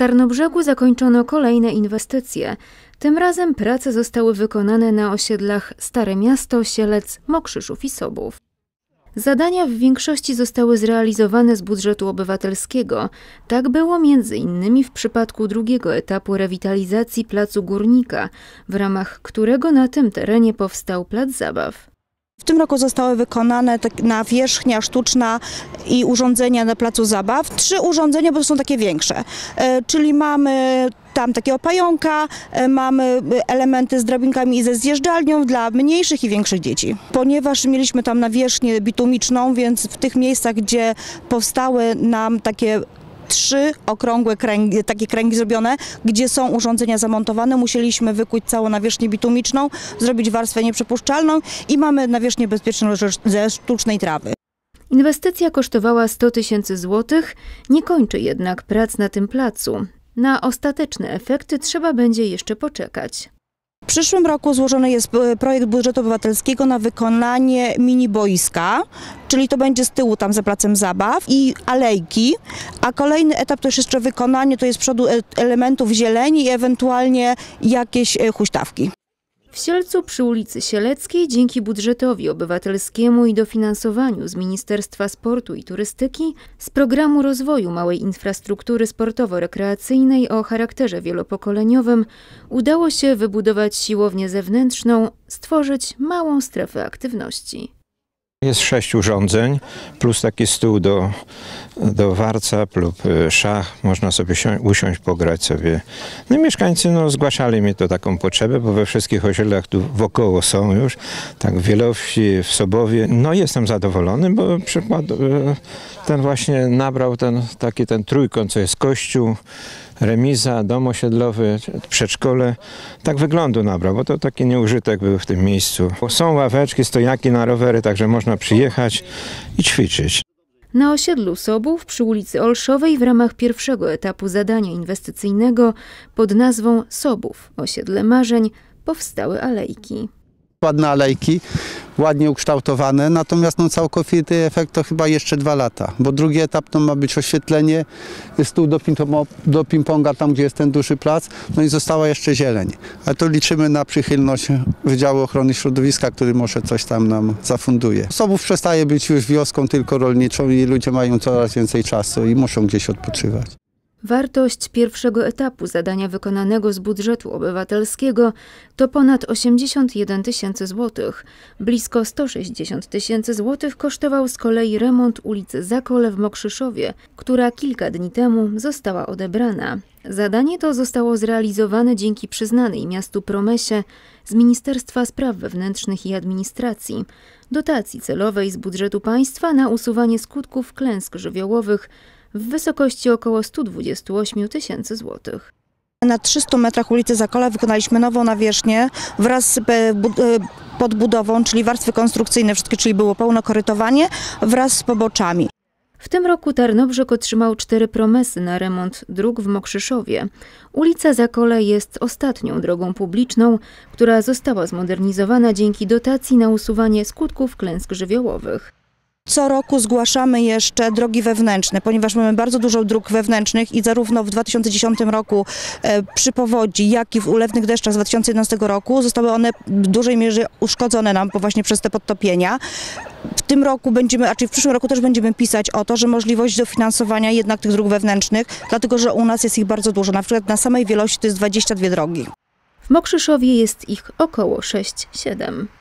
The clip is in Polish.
Tarnobrzegu zakończono kolejne inwestycje. Tym razem prace zostały wykonane na osiedlach Stare Miasto, Sielec, Mokrzyszów i Sobów. Zadania w większości zostały zrealizowane z budżetu obywatelskiego. Tak było m.in. w przypadku drugiego etapu rewitalizacji Placu Górnika, w ramach którego na tym terenie powstał plac zabaw. W tym roku zostały wykonane tak nawierzchnia sztuczna i urządzenia na placu zabaw. Trzy urządzenia, bo to są takie większe. E, czyli mamy tam takiego pająka, e, mamy elementy z drabinkami i ze zjeżdżalnią dla mniejszych i większych dzieci. Ponieważ mieliśmy tam nawierzchnię bitumiczną, więc w tych miejscach, gdzie powstały nam takie trzy okrągłe kręgi, takie kręgi zrobione, gdzie są urządzenia zamontowane. Musieliśmy wykuć całą nawierzchnię bitumiczną, zrobić warstwę nieprzepuszczalną i mamy nawierzchnię bezpieczną ze sztucznej trawy. Inwestycja kosztowała 100 tysięcy złotych, nie kończy jednak prac na tym placu. Na ostateczne efekty trzeba będzie jeszcze poczekać przyszłym roku złożony jest e, projekt budżetu obywatelskiego na wykonanie mini boiska, czyli to będzie z tyłu tam za placem zabaw i alejki, a kolejny etap to jest jeszcze wykonanie, to jest przodu e, elementów zieleni i ewentualnie jakieś e, huśtawki. W Sielcu przy ulicy Sieleckiej dzięki budżetowi obywatelskiemu i dofinansowaniu z Ministerstwa Sportu i Turystyki z programu rozwoju małej infrastruktury sportowo-rekreacyjnej o charakterze wielopokoleniowym udało się wybudować siłownię zewnętrzną, stworzyć małą strefę aktywności. Jest sześć urządzeń plus taki stół do do warcap lub y, szach, można sobie usiąść, pograć sobie. No i mieszkańcy no, zgłaszali mi to taką potrzebę, bo we wszystkich osiedlach tu wokoło są już, tak w Wielowsi, w Sobowie. No jestem zadowolony, bo przykład y, ten właśnie nabrał ten taki ten trójkąt, co jest kościół, remiza, dom osiedlowy, przedszkole. Tak wyglądu nabrał, bo to taki nieużytek był w tym miejscu. Są ławeczki, stojaki na rowery, także można przyjechać i ćwiczyć. Na osiedlu Sobów przy ulicy Olszowej w ramach pierwszego etapu zadania inwestycyjnego pod nazwą Sobów Osiedle Marzeń powstały alejki ładne alejki, ładnie ukształtowane, natomiast no, całkowity efekt to chyba jeszcze dwa lata, bo drugi etap to ma być oświetlenie, stół do, do ping-ponga tam, gdzie jest ten duży plac, no i została jeszcze zieleń. A to liczymy na przychylność Wydziału Ochrony Środowiska, który może coś tam nam zafunduje. Sobów przestaje być już wioską tylko rolniczą i ludzie mają coraz więcej czasu i muszą gdzieś odpoczywać. Wartość pierwszego etapu zadania wykonanego z budżetu obywatelskiego to ponad 81 tysięcy złotych. Blisko 160 tysięcy złotych kosztował z kolei remont ulicy Zakole w Mokrzyszowie, która kilka dni temu została odebrana. Zadanie to zostało zrealizowane dzięki przyznanej miastu Promesie z Ministerstwa Spraw Wewnętrznych i Administracji dotacji celowej z budżetu państwa na usuwanie skutków klęsk żywiołowych w wysokości około 128 tysięcy złotych. Na 300 metrach ulicy Zakola wykonaliśmy nową nawierzchnię wraz z e, e, podbudową, czyli warstwy konstrukcyjne wszystkie, czyli było korytowanie wraz z poboczami. W tym roku Tarnobrzeg otrzymał cztery promesy na remont dróg w Mokrzyszowie. Ulica Zakole jest ostatnią drogą publiczną, która została zmodernizowana dzięki dotacji na usuwanie skutków klęsk żywiołowych. Co roku zgłaszamy jeszcze drogi wewnętrzne, ponieważ mamy bardzo dużo dróg wewnętrznych i zarówno w 2010 roku e, przy powodzi, jak i w ulewnych deszczach z 2011 roku zostały one w dużej mierze uszkodzone nam właśnie przez te podtopienia. W tym roku będziemy, a czyli w przyszłym roku też będziemy pisać o to, że możliwość dofinansowania jednak tych dróg wewnętrznych, dlatego że u nas jest ich bardzo dużo. Na przykład na samej wielości to jest 22 drogi. W Mokrzyszowie jest ich około 6-7.